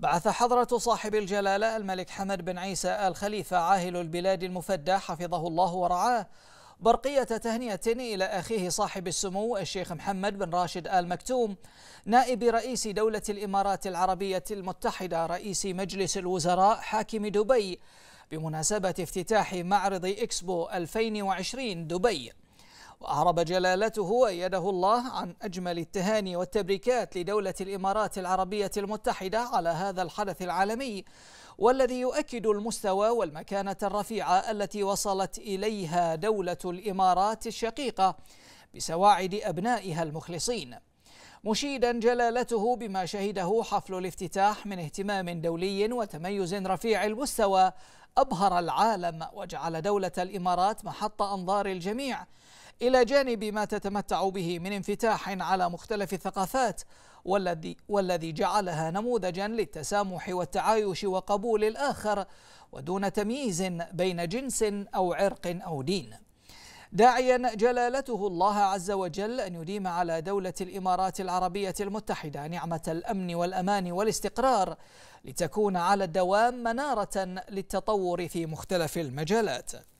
بعث حضرة صاحب الجلالة الملك حمد بن عيسى آل خليفة عاهل البلاد المفدى حفظه الله ورعاه برقية تهنئة إلى أخيه صاحب السمو الشيخ محمد بن راشد آل مكتوم نائب رئيس دولة الإمارات العربية المتحدة رئيس مجلس الوزراء حاكم دبي بمناسبة افتتاح معرض إكسبو 2020 دبي وأعرب جلالته وأيده الله عن أجمل التهاني والتبريكات لدولة الإمارات العربية المتحدة على هذا الحدث العالمي والذي يؤكد المستوى والمكانة الرفيعة التي وصلت إليها دولة الإمارات الشقيقة بسواعد أبنائها المخلصين مشيدا جلالته بما شهده حفل الافتتاح من اهتمام دولي وتميز رفيع المستوى أبهر العالم وجعل دولة الإمارات محط أنظار الجميع إلى جانب ما تتمتع به من انفتاح على مختلف الثقافات والذي, والذي جعلها نموذجا للتسامح والتعايش وقبول الآخر ودون تمييز بين جنس أو عرق أو دين داعيا جلالته الله عز وجل ان يديم على دوله الامارات العربيه المتحده نعمه الامن والامان والاستقرار لتكون على الدوام مناره للتطور في مختلف المجالات